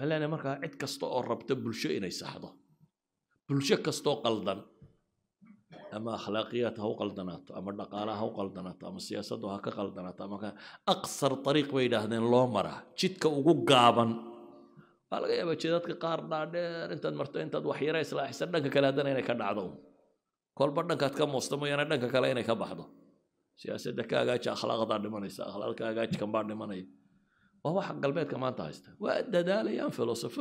halana markaa cid kasta oo rabta bulsho inay saxdo bulsho kastoo qaldan ama akhlaaqiyaad ha u qaldanaato ama dhaqaalaha ha u qaldanaato ama siyaasaddu ha ka qaldanaato ama aqsar ariiq bay yidhaahdeen loo maraa jidka ugu gaaban waa laga yaabaa jeedadka qaar dhaadheer intaad marto intaad wax yara islaaxisan dhanka kale haddana inay ka dhacdo kolba dhankaad ka muusta mooyaane dhanka kale inay ka baxdo siyaasadda ka agaaj akhlaaqdaa dhimanaysa akhlaaqda agaajkan baa dhimanaya وهو حق البيت كمان تاجته وأدى ذلك يام فلوسف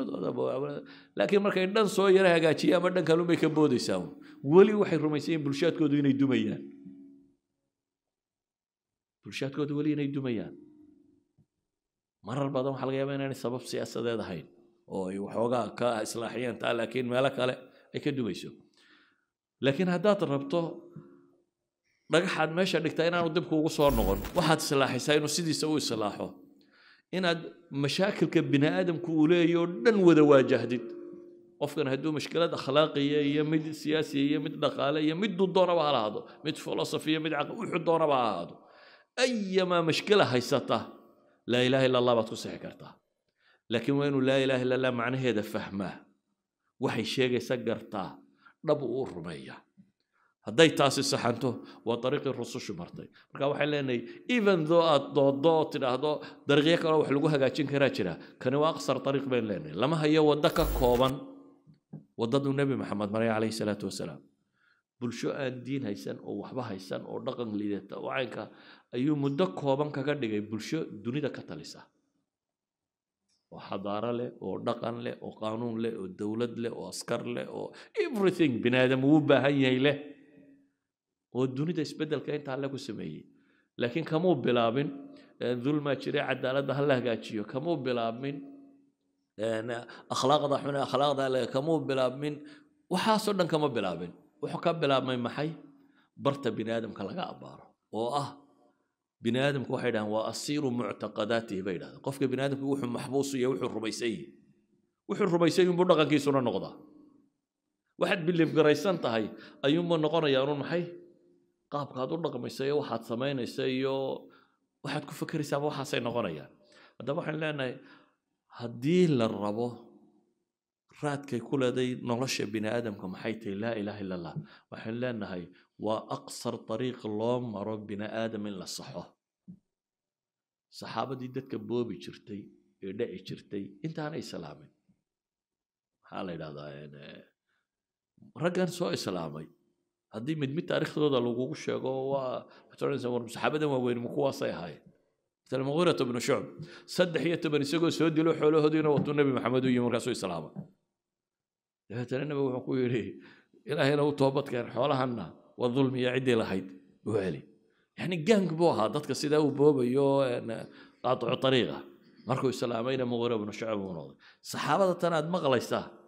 لكن مركا يدن سوى يرى هكا شيئا مردن كانوا بيكبود يساون ولي وحي رميسيين بلشات كودو يني دوميان بلشات كودو ولي يني دوميان مرة البعض حلقة يبين يعني سبب سياسة ذا دهين أو يوحوغا كا إصلاحيا تا لكن مالك على إيكا دوميسو لكن هدات الربطو لقى حد ماشي عندك تاينا ودبكو وصور نغر وحد سلاحي ساينو سيدي سوي سلاحو إن مشاكل كبني آدم كوليه يودن وذا واجهدت وفقا هادو مشكلات أخلاقية هي مد سياسية هي مد دخالة هي مد الدورة على هذا مد فلسفية مد عقل ويحد الدورة على هذا أيما مشكلة هاي لا إله إلا الله بطل سحكرتها لكن وين لا إله إلا الله معناه هذا فهمه وحي شيء سكرتها نبو الرميه hadday taasi saxanto waa ariiqii rusushu martay marka waxaan leenahay even doo aad doodo tidhaahdo dariiqyo kaleo wax lagu hagaajin karaa jira kani waa aqsar ariiq baynu leenahay lama hayo waddo ka kooban waddaduu nebi maxamed maray calayhi salaatu wasalaam bulsho aan diin haysan oo waxba haysan oo dhaqan liidata oo caynka ayuu muddo kooban kaga dhigay bulsho dunida ka talisa oo xadaaro leh oo dhaqan leh oo qaanuun leh oo dowlad leh oo askar leh oo everything bini aadam uu baahan yahay leh ودوني ده إسبدل كأنت على كسمية لكن كمو بلابين آه، ظلمة شرعة عدالة هلها قاتشيو كمو بلابين آه، أخلاق ضحونا أخلاق ضحونا كمو بلابين وحاصلنا كمو بلابين وحكم ما محي برت بنادم آدم كلاقا أبارو وآه بني آدم كوحيدا وأصير معتقداته بيدا قفك بني آدم كوح محبوس يوح الربيسي وح الربيسي يمبرنا كيسونا نغضا واحد باللي بقريسان تهي أيوم يا رون محي qaabkaad u dhaqmaysa iyo waxaad samaynaysa iyo waxaad ku fakeraysaaba waxaasay noqonayaan haddaba waxaan leenahay haddii la rabo raadkay ku leeday nolosha bini aadamka maxay tahay laa ilaha illa allah waxaan leenahay waa aqsar ariiq loo maro bini aadam in la saxo saxaabadii dadka boobi jirtay ee dheci jirtay intaana islaamin maxaa la yidhahdaa eh, raggan soo islaamay haddii mid mid taariikhdooda lagugu sheego waa war saxaabadan waaweyn ma kuwaasay ahaayeen مثلا مغيرة بن شعب صدح يتبني سيقول سودي لو حوله هدي نوطو النبي محمد ويوم الرسول سلامة لهتنا النبي وحقو يريه إلهي لو توبت كان حولهن والظلم يا عدي لهيد وعلي يعني جانك بوها ضدك سيدا وبوبا يو يعني قاطع طريقة مركو سلامين مغيرة بن شعب ونوضي صحابة تناد مغليسة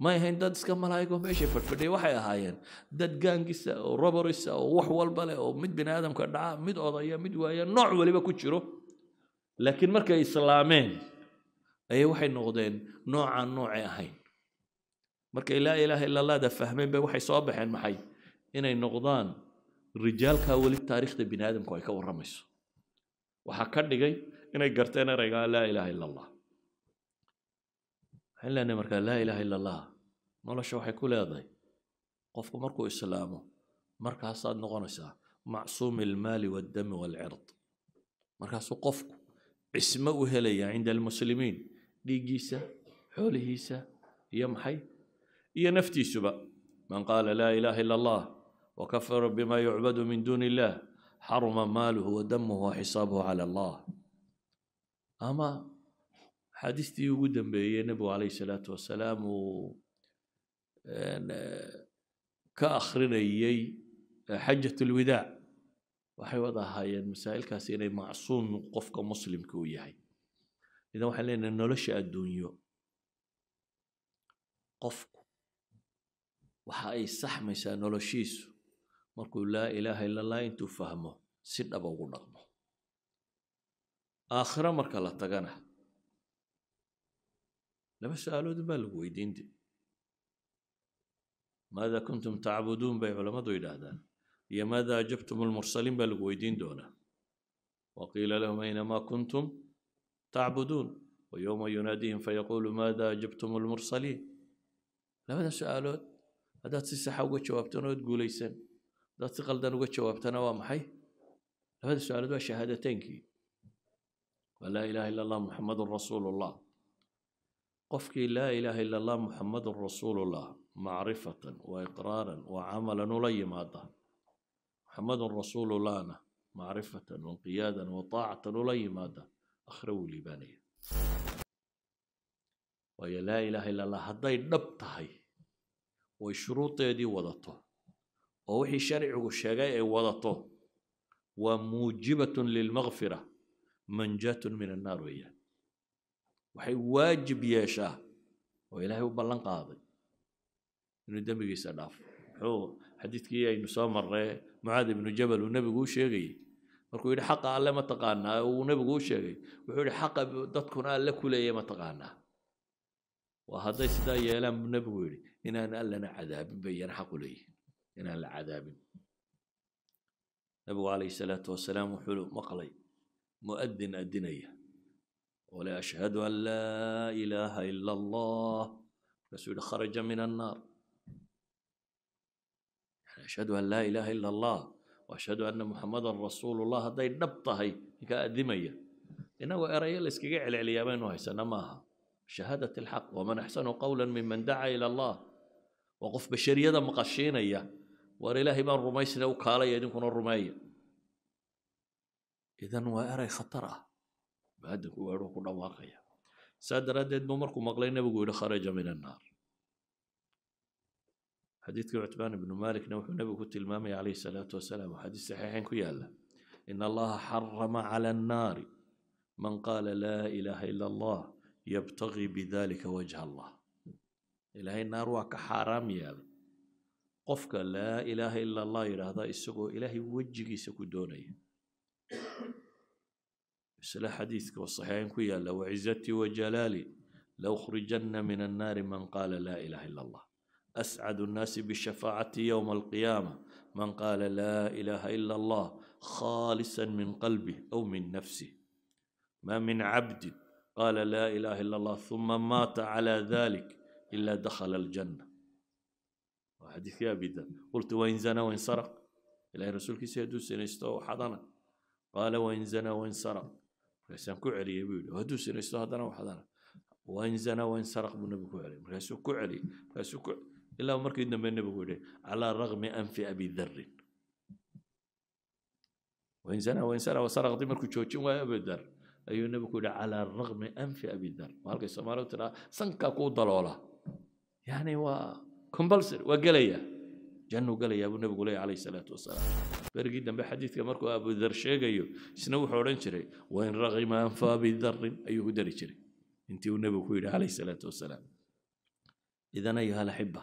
may ahayn dad iska malaa'igoo meesha fadhfadhiya waxay ahaayeen dad gaangisa oo roborisa oo wax walba leh oo mid bini aadamka dhaca mid odaya mid waaya nooc weliba ku jiro laakiin markay islaameen ayay waxay noqdeen noocaan noocay ahayn markay laa ilaaha illa allahda fahmeen bay waxay soo baxeen maxay inay noqdaan rijaalkaa weli taariikhda bini aadamku ay ka warramayso waxaa ka dhigay inay garteen ereygaa laa ilaaha illa allah waxaan leenahay markaa laa ilaaha ila allah nolosha waxay ku leedahay qofku markuu islaamo markaasaad noqonaysaa macsuumi almaali waddami waalcird markaasuu qofku cismo u helaya cinda almuslimiin dhiiggiisa xoolihiisa iyo maxay iyo naftiisuba man qaala laa ilaaha ila allah وكفر بما يعبد من دون الله حرم ماله ودمه وحسابه على الله أما axaadiistii ugu dambeeyey nebigu calayh salaatu wasalaam uu ka akhrinayey eh, xajat lwidaac waxay wada ahaayeen masaa'ilkaasi inay macsuum qofka muslimka u yahay idan waxaan leenahay nolosha adduunyo qofku waxa ay saxmaysaa noloshiisu markuu laa ilaaha ila allah intuu fahmo si dhaba ah ugu dhaqmo aakhiro marka la tagana laba su-aalood baa lagu weydiinde maada kuntum tacbuduun bay culammadu yidhaahdaan iyo maada ajabtum almursaliin baa lagu weydiin doonaa wa qiila lahum aynamaa kuntum tacbuduun wa yowma yunaadihim fayaquulu maada ajabtum almursaliin labada su-aalood haddaad si saxa uga jawaabtan ood guulaysan haddaad si qaldan uga jawaabtana waa maxay labada su-aalood waa shahaadateynkii waa laa ilaaha illa allah muxamadun rasuulu llah qofkii laa ilaaha ila allah muxamadun rasuulullah macrifatan wa iqraaran ula yimaada muxamadun rasuulullahna macrifatan wanqiyaadan wa ula yimaada akhre wuu liibaanaya waayo laa ilaaha ila allah hadday dhab tahay way shuruudeedii wadato oo wixii sharcigu sheegay ay wadato waa muujibatun lilmakfira manjaatun min annaar weeyaan waxay waajib yeeshaa oo ilaahay u ballan qaaday inuu dembigiisa dhaafo muxuu xadiidkii aynu soo marray mucaad ibnu jabal uu nebigu u sheegayey markuu yidhi xaqa alle ma taqaanaa uu nebigu u sheegay wuxuu yidhi xaqa dadkuna alle ku ma taqaanaa waa hadday sidaa yeelaan buu nebigu yidhi inaan allana cadaabin bay iyana xaq u leeyihin inaan la cadaabin nebigu calayhi salaatu wasalaam wuxuu maqlay mu'adin adinaya قل أشهد أن لا إله إلا الله رسول خرج من النار يعني أشهد أن لا إله إلا الله وأشهد أن محمدا رسول الله هذا النبطة هي كأدمية إنه أري الإسكيع على اليمين وهي سنماها شهادة الحق ومن أحسن قولا ممن دعا إلى الله وقف بشرية مقشين إياه وريله من رميس لو قال يدكن الرمية إذا وأري خطرة بهدك وروح رواقية سادة ردد بمرك ومغلين نبغو خرج من النار حديث عتبان بن مالك نوح نبغو المامي عليه الصلاة والسلام حديث صحيحين كيالا إن الله حرم على النار من قال لا إله إلا الله يبتغي بذلك وجه الله إلهي النار وك حرام يا قفك لا إله إلا الله إلى هذا إسقو إلهي وجهي سكو دوني سلا حديثك والصحيحين كويا لو عزتي وجلالي لو خرجن من النار من قال لا إله إلا الله أسعد الناس بالشفاعة يوم القيامة من قال لا إله إلا الله خالصا من قلبه أو من نفسه ما من عبد قال لا إله إلا الله ثم مات على ذلك إلا دخل الجنة وحديث يا بدا قلت وإن زنى وإن سرق إلى رسولك سيدوس إن حضنا حضنه قال وإن زنى وإن سرق markaasaan ku celiyey buu yidhi hadduu sinaysto haddana waxdana wain zana wain saraq buu nabigu ku celiyey markaasuu ku celiyey markaasuu ku ilaa markii dambe nabigu yidhi calaa raqmi anfi abi darrin wain zana wain sara wasaraqdi markuu joojin waayo abi dar ayuu nabigu yidhi calaa raqmi anfi abi dar waa halkay soomaalidu tidhaa sankaa kuu daloola yani waa compulsory waa gelaya jannu galayaabuu nabigu leeyay calayhi salaatu wasalaam berigii dambe xadiidka markuu abudar sheegayo isna wuxuu odhan jiray wain raqima anfaa bidarin ayuu ku dari jiray intii uu nabigu ku yidhi calayhi salaatu wasalaam idan ayuha alaxiba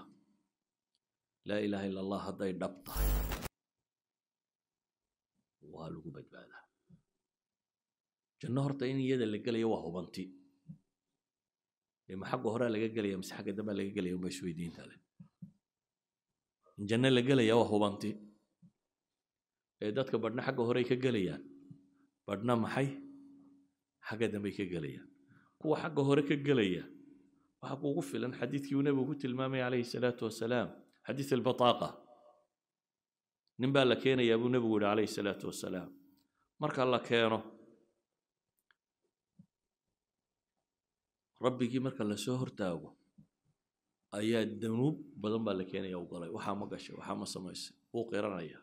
laa ilaaha ila allah hadday dhab tahay waa lagu badbaadaa janno horta in iyada la gelayo waa hubanti ee ma xagga horaa laga gelaya mise xagga dambaa laga gelaya unba isweydiinta leh janno la gelaya waa hubanti ee dadka badhna xagga horey ka gelayaan badhna maxay xagga dambey ka gelayaan kuwa xagga hore ka gelaya waxa kuugu filan xadiidkii uu nebigu ku tilmaamay calayhi salaatu wasalaam xadiid albataaqa nin baa la keenayaa buu nebigu yihi calayhi salaatu wasalaam marka la keeno rabbigii marka lasoo hortaago ayaa danuub badan baa la keenaya u galay waxaa ma gashay waxaa ma samaysay wuu qiranaya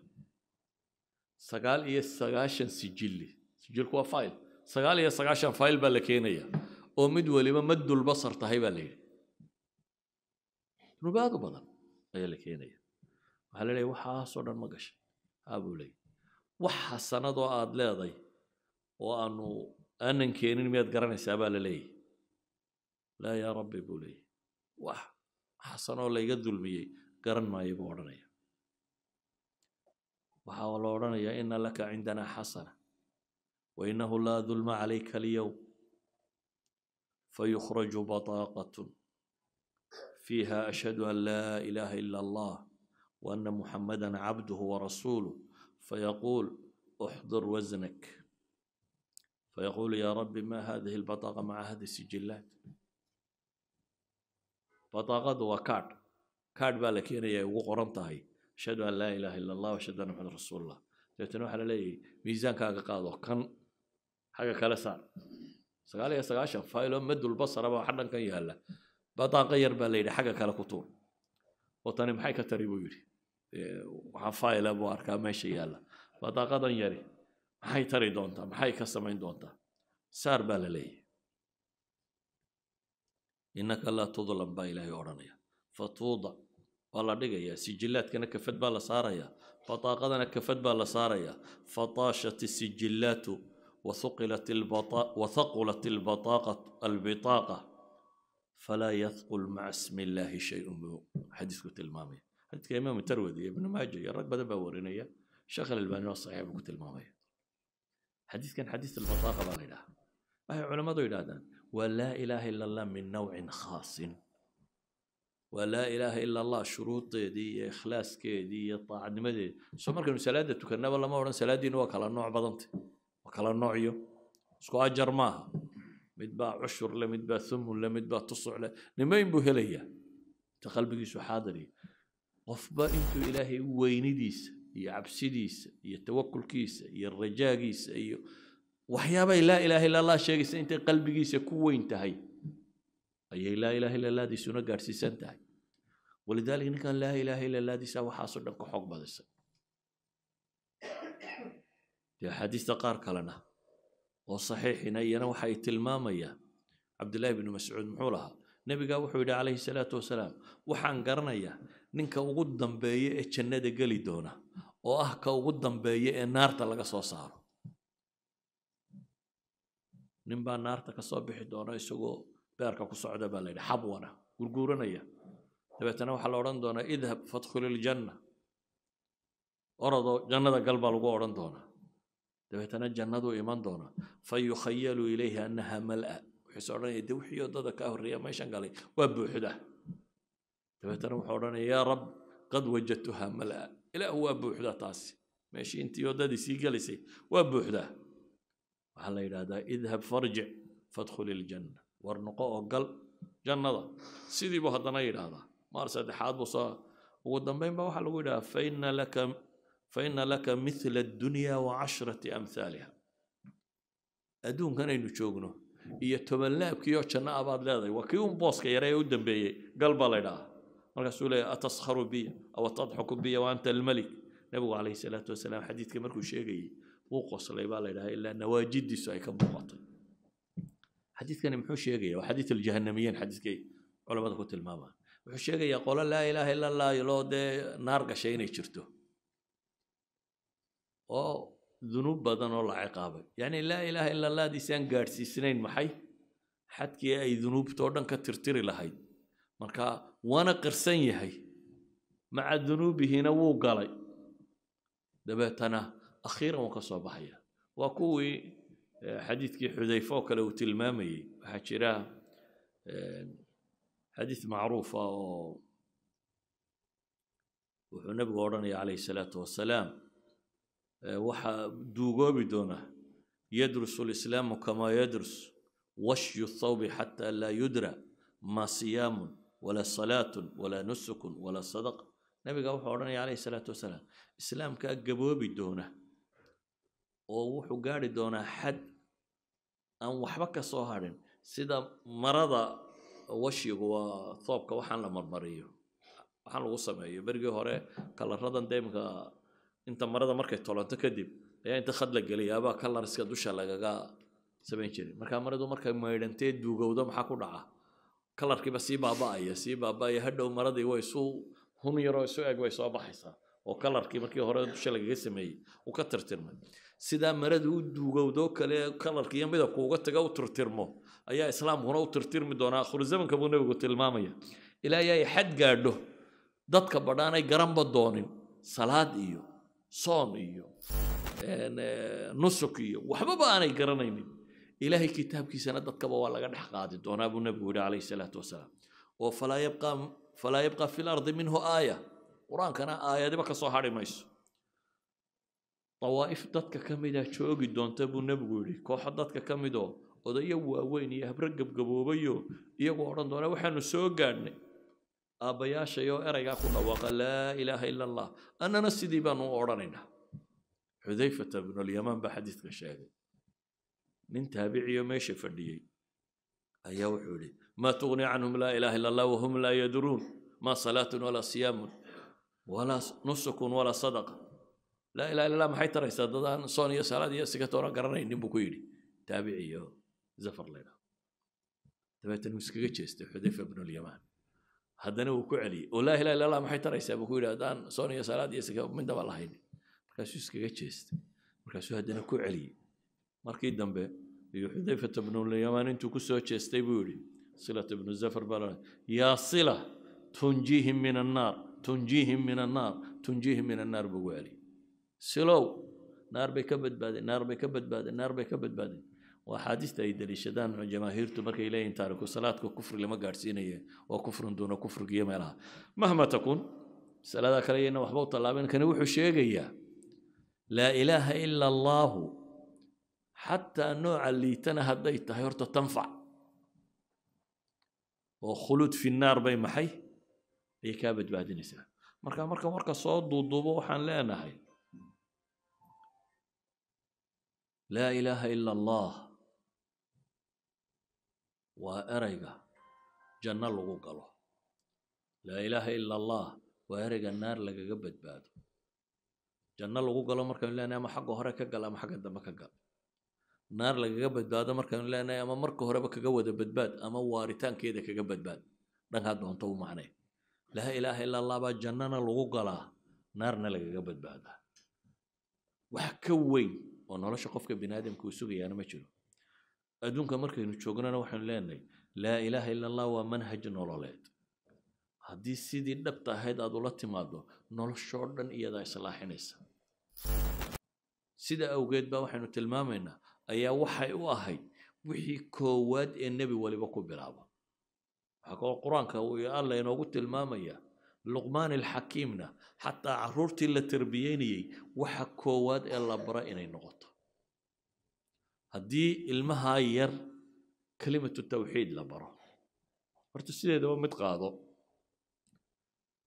sagaal iyo sagaashan sijili sijilku waa file sagaal iyo sagaashan file baa la keenaya oo mid waliba maddul basar tahay baa la yidhi dunuub aad u badan ayaa la keenaya waxaa la leeyahay waxaasoo dhan ma gashay haa buu leeyahy wax xasanadoo aad leeday oo aanu aanan keenin miyaad garanaysaa baa la leeyahy laa yaa rabbi buu leeyahy wax حسن أو ليجد ذلبي قرن ما يبورني وحاول يا إن لك عندنا حسن وإنه لا ذلما عليك اليوم فيخرج بطاقة فيها أشهد أن لا إله إلا الله وأن محمدا عبده ورسوله فيقول احضر وزنك فيقول يا رب ما هذه البطاقة مع هذه السجلات badaaqadu waa kaadh kaadh baa la keenaya ugu qoran tahay ashhadu an laa ilaaha ila allah ashhadu anna muxamed rasuulullah dabeetana waxaa la leeyahay miisaankaaga qaado kan xagga kale saar sagaal iyo sagaashan failo madul basara baa waxa dhankan yaalla badaaqa yar baa la yidhi xagga kale ku tuur oo tani maxay ka tari buu yidhi waxaa faila buu arkaa meesha yaalla badaaqadan yari maxay tari doontaa maxay ka samayn doontaa saar baa la leeyahay innaka laa tudlam baa ilaahay odhanaya فتوضع waa la dhigayaa sijillaadkana kafad baa la saarayaa bataaqadana kafad baa la saarayaa fataashat وثقلت البطاقة وثقلت البطاقة البطاقة فلا يثقل مع اسم الله شيء حديث كنت المامي حديث كلمة الترودي ابن ماجه يا رب بدأ بورينيا شغل الباني صحيح كنت المامي حديث كان حديث البطاقة بغيرها ما علماء دو يلادان waa laa ilaaha ila allah min nawcin khaasin waa laa ilaaha ila allah shuruudeedii iyo ikhlaaskeedii iyo daacadnimadeedi soo markaynu salaada tukannaba lama odhan salaadiinu waa kala nooc badanta waa kala noocyo isku ajar maaha mid baa cushur le mid baa thumun le mid baa tusuc le nimayn buu helayaa inta qalbigiisu xaadiriya qofba intuu ilaahay weynidiisa iyo cabsidiisa iyo tawakulkiisa iyo rajaagiisa iyo waxyaabay laa ilaaha illa allah sheegaysa intay qalbigiisa ku weyn tahay ayay laa ilaha illa alladiisuna gaadhsiisan tahay walidaalika ninkan laa ilaaha illa alladiisa waxaaso dhan ka xoog badisay axaadiista qaar kalena oo saxiixina iyana waxa ay tilmaamayaan cabdullaahi bnu mascuud muxuu lahaa nebigaa wuxuu yidhi calayhi salaatu wasalaam waxaan garanayaa ninka ugu dambeeye ee jannada geli doona oo ah ka ugu dambeeya ee naarta laga soo saaro ninbaa naarta kasoo bixi doona isagoo beerka ku socda baa layidhi xabwana gurguuranaya dabeetana waxaa la odhan doonaa idhab fadkhul iljanna orodoo jannada gal baa lagu odhan doonaa dabeetana jannaduu iman doonaa fa ilayhi annaha mal'a wuxuu is odhanaya de wixii waddada kaa horreeya meeshan galay waa buuxda dabeetana wuxuu odhanaya yaa rab qad wajadtuha mal'a ilaahu waa buuxda taasi meeshii intii waddadii sii gelaysay waa buuxdaa waxaa la yidhahdaa idhab farjic fadkhul iljanna war noqo oo gal jannada sidii haddana yidhaahdaa maar saddexaad buu soo ugu dambayn baa waxaa lagu yidhahaa faina laka faina laka mithla addunya wa cashrati amhaaliha adduunkanaynu joogno iyo tobanlaabkiioo janna a baad leedahay waa kii un booska yare u dambeeyey gal baa la ydhahaa markaasuu leeyahy ataskharu biya aw tadxuku biya wa anta almalik nebigu calayhi salaatu wasalaam xadiidka markuu sheegayey wuu qoslay baa la dhaha ilaa nawaajidiisu ay ka muuqatay xadiidkani muxuu sheegaya waa xadiid aljahanamiyiin xadiidkay culamada ku tilmaamaan wuxuu sheegayaa qolo laa ilaaha ila allah iloo dee naar gashay inay jirto oo dunuub badan oo la ciqaabay yacni laa ilaaha ila allahdiisi aan gaadhsiisnayn maxay xadkii ay dunuubtoo dhan ka tirtiri lahayd marka wana qirsan yahay maca dunuubihina wuu galay dabeetana akhiiran wuu ka soo baxaya waa kuwii eh, xadiidkii xudayfe oo kale uu tilmaamayey waxaa jira eh, xadiid macruufa ah oo wuxuu nebigu odhanaya calayh salaatu wasalaam eh, waxaa duugoobi doona yadrusu lislaamu kamaa yadrus washyu thawbi xataa laa yudra maa siyaamun walaa salaatun walaa nusukun walaa sadaqa nebiga wuxuu odhanaya calayh salaatu wasalaam islaamkaa gaboobi doona oo wuxuu gaari doonaa xad aan waxba ka soo harin sida marada washigu waa thoobka waxaan la marmariyo waxaan lagu sameeyo berigii hore kalaradan de inta marada markay tolonto kadib ayaa inta khad la geliyaabaa kalarska dusha lagaga samayn jiray markaa maridu markay maydhantee duugowdo maxaa ku dhaca kalarkiiba sii baaba'aya sii baaba'aya hadhow maradii way isu hun yaroo isu eg way soo baxaysaa oo kalarkii markii hore dusha lagaga sameeyey uu ka tirtirmay sidaa marada u duugowdoo kale kalarka iyo midabku uga taga u tirtirmo ayaa islaamkuna u tirtirmi doonaa akhiruzamanka buu nebigu tilmaamaya ilaa ay xad gaadho dadka badhaanay garanba doonin salaad iyo soon iyo eh, nusuk iyo waxbaba aanay garanaynin ilaahay kitaabkiisana dadkaba waa laga dhex qaadi doonaa buu nebigu yidhi calayhi salaatu wasalaam oo falaa yabqaa fi lardi minhu aaya qur-aankana aayadiba ka soo hadhi mayso dawaa'if dadka ka mida joogi doonta buu nebigu yidhi kooxo dadka ka midoo odayo waaweyn iyo habro gebgaboobayo iyagoo odhan doona waxaanu soo gaadhnay aabbayaashayoo eraygaa ku dhawaaqa laa ilaaha ila allah annana sidii baanu u odhanaynaa xudayfata bnulyamaan baa xadiidka sheegay nin taabiciyo meesha fadhiyey ayaa wuxuu yidhi maa tugni canhum laa ilaaha ila allah wahum laa yadruun maa salaatun walaa laa ilaha illa maxay taraysaa dadaan soon iyo salaad iyo sigatoona garanaynin buu ku yidhi taabici iyo zafar laydhaa dabeetana wuu iskaga jeestay xudayfa bnulyamaan haddana wuu ku celiyey oo laa ilaha illallah maxay taraysaa buu ku yidhi haddaan soon iyo salaad iyo sika midnaba lahayn markaasuu iskaga jeestay markaasuu haddana ku celiyey markii dambe iyo xudayfata bnulyamaan intuu ku jeestay buu yidhi silata bnu zafar baa laa yaa sila tunjiihim min annaar tunjiihim min annaar tunjiihim min annaar buu ku celiyey سلو نار بي كبد نار بي كبد نار بي كبد بادي وحادثة أي دليل شدان جماهير تبقى إليه تارك وصلاتك كفر لما قارسيني وكفر دون كفر قيمة لها مهما تكون سلا ذاك رأينا وحبو طلابين كان يوحو الشيقية لا إله إلا الله حتى نوع اللي تنهى الديت تهيرت تنفع وخلود في النار بين محي هي كابت بعد النساء مركا مركا مركا صوت ضد وحان لا نهي لا إله إلا الله وأرجع جنة لغوغلو لا إله إلا الله وأرجع النار لغبت باد جنة لغوغلو مركب الله نعم حق هرى كقل أم حق الدم كقل نار لغبت باد مركب الله نعم مركب هرى كقود بد باد أما وارتان كيدا كقبت باد لن هذا هو طول معنى لا إله إلا الله بعد جنة لغوغلو نارنا لغبت باد وحكوين oo nolosha qofka biniaadamka uu sugayaana ma jiro adduunka markaynu joognana waxaynu leenahay laa ilaaha ila allah waa manhaj nololeed haddii sidii dhabta ahayd aada ula timaado noloshoo dhan iyadaa islaaxinaysa sida awgeed baa waxaynu tilmaamaynaa ayaa waxay u ahayd wixii koowaad ee nebi waliba ku bilaaba waxaa kaloo qur-aanka uu alla inoogu tilmaamaya luqmaan alxakiimna xataa caruurtii la tarbiyeynayey waxa koowaad ee la bara inay noqoto haddii ilmahaa yar kalimatu tawxiid la baro horta sideedaba mid qaado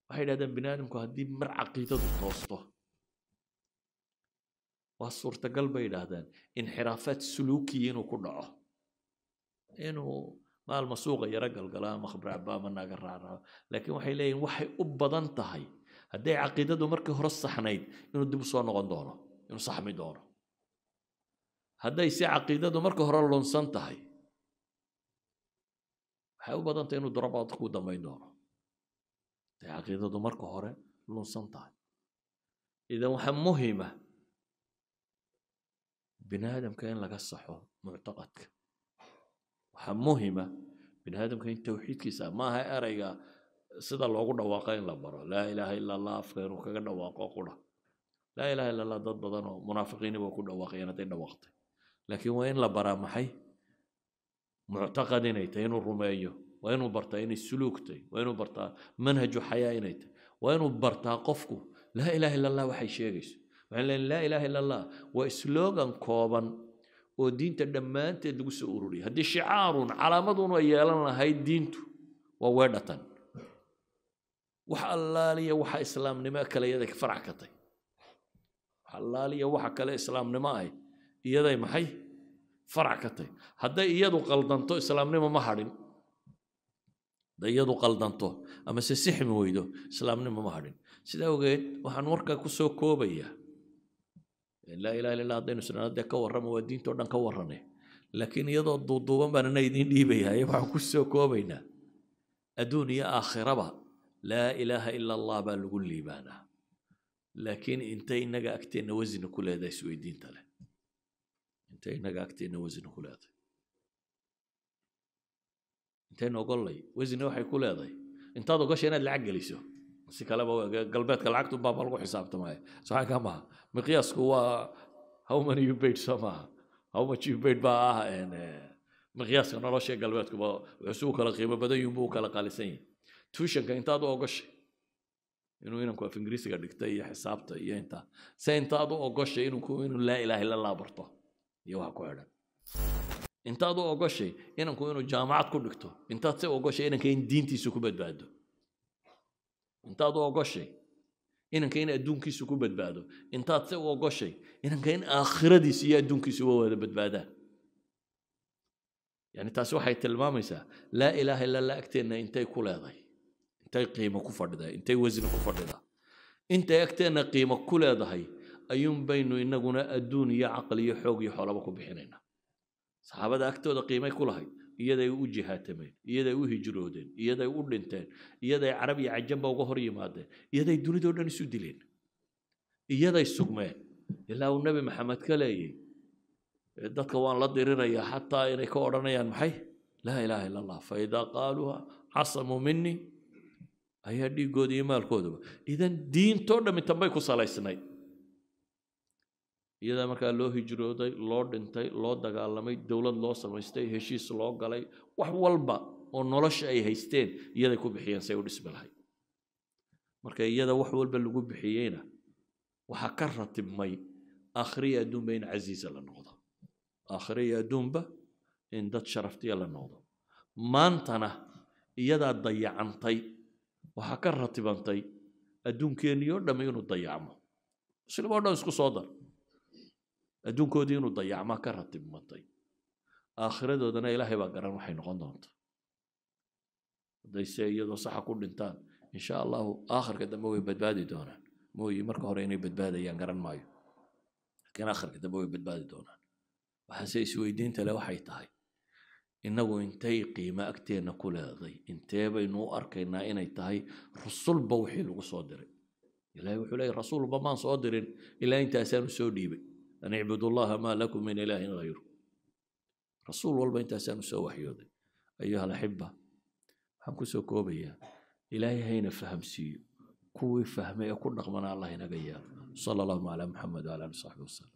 waxay yidhahdeen bini aadamku haddii mar caqiidadu toosto waa suurtagal bay yidhaahdeen inxiraafaad suluukiya inuu ku dhaco inuu maal ma suuqa yara galgalaama khabracbaamana garaacraa laakiin waxay leeyihin waxay u badan tahay hadday caqiidadu markii hore saxnayd inuu dib u soo noqon doono inuu saxmi doono hadday si caqiidadu markii hore lunsan tahay waxay u badan tahay inuu durabaad ku dambayn doono hadday caqiidadu marka hore lunsan tahay idan waxaa muhima bini aadamka in laga saxo muctaqadka waxaa muhima biniaadamka in tawxiidkiisa maaha ereyga sida loogu dhawaaqo in la baro laa ilaaha ila allah afka inuu kaga dhawaaqo qura laa ilaha ila allah dad badan oo munaafiqiini baa ku dhawaaqayaan hadday dhawaaqtay laakiin waa in la baraa maxay muctaqad inay tahay inuu rumeeyo waa inuu bartaa inay suluug tahay waa inuu bartaa manhaju xayaa inay tahay waa inuu bartaa qofku laa ilaha ila allah waxay sheegayso waxaan leeyahay laa ilaha ila allah waa slogan kooban ودين تدمان تدوس أوروري هدي شعار على مدن ويالنا هاي الدين وواردة وح الله لي وح إسلام نما كلا يدك فرع كطي وح الله لي وح كلا إسلام نما هاي يداي محي فرع كطي هدا يدو قلدن تو إسلام نما مهارين دا يدو قلدن تو أما سسيح مويدو إسلام نما مهارين سيدا وقيت وحنوركا كسو كوبيا la ilaha illa allah haddaynu isnana dee ka warrama waa diinto dhan ka warrane laakiin iyadoo duuduuban baan ina idiin dhiibayaye waxaan ku soo koobaynaa adduun iyo aakhiraba laa ilaaha ila allah baa lagu liibaanaa laakiin intay innaga agteenna wasini ku leedahay isweydiinta leh intay innaga agteenna wasini ku leedahay intaynu ogollay wasini waxay ku leedahay intaad ogasha inaad lacag geliso si kaleba galbeedka lacagtu baaba lagu xisaabtamaya saxay ka maaha miqyaasku waa how many you paid soo maaha how much you paid baa ah miqyaaska nolosha ee galbeedkuba wuxuu kala qiimo badan yihin buu kala qaalisan yahay tuushanka intaad u ogoshay inuu inanku af ingiriisiga dhigtay iyo xisaabta iyo intaa se intaad u ogoshay inanku inuu laa ilaaha illa laabarto iyo waxa ku xidhan intaad u ogoshay inanku inuu jaamacad ku dhigto intaad se ogoshay inanka in diintiisu ku badbaado intaad oogoshay inanka in adduunkiisu ku badbaado intaad se oogoshay inanka in aakhiradiisa iyo adduunkiisu uga wada badbaadaan yani taasi waxay tilmaamaysaa laa ilaaha illaa la agteenna intay ku leedahay intay qiimo ku fadhidaa intay wasni ku fadhidaa intay agteenna qiimo ku leedahay ayuun baynu inaguna adduun iyo caqli iyo xoog iyo xoolaba ku bixinaynaa saxaabada agtooda qiimay ku lahayd iyaday u jihaatameen iyaday u hijroodeen iyaday u dhinteen iyaday carab iyo cajanba uga hor yimaadeen iyaday dunidao dhan isu dileen iyaday sugmeen ilaa uu nebi maxamed ka leeyay dadka waan la dirirayaa xataa inay ka odhanayaan maxay laa ilaaha illa allah faidaa qaaluuha casamuu minni ayaa dhiiggoodii iyo maalkooduba idan diintoo dhammi tanbay ku salaysnayd iyadaa markaa loo hijrooday loo dhintay loo dagaalamay dowlad loo samaystay heshiis loo galay wax walba oo nolosha ay haysteen iyaday ku bixiyeen say u dhismi lahayd marka iyada wax walba lagu bixiyeyna waxaa ka ratibmay aakhire adduunba in casiiza la noqdo aakhire iyo adduunba in dad sharaftiya la noqdo maantana iyadaa dayacantay waxaa ka ratibantay adduunkeennii oo inuu dayacmo muslim dhan isku soo dar adduunkoodii inuu dayacmaa ka ratibmatay aakhiradoodana ilaahay baa garan waxay noqon doonta hadday se iyadoo saxa ku dhintaan insha allahu aakhirka dambe way badbaadi doonaan mooyi marka hore inay badbaadayaan garan maayo laakiin aakhirka dambe way badbaadi doonaan waxaase isweydiinta le waxay tahay innagu intay qiimo agteenna ku leeday intee baynu u arkaynaa inay tahay rusulba wixii lagu soo diray ilaahay wuxuu leeyahy rasuulba maan soo dirin ilaa intaasaanu soo dhiibay أن اعبدوا الله ما لكم من إله غيره رسول الله انت سانو سو أيها الأحبة حنكو سو كوبيا إلهي هين فهم سي كوي فهمي أكون نقمنا الله هنا صلى الله على محمد وعلى آله وصحبه وسلم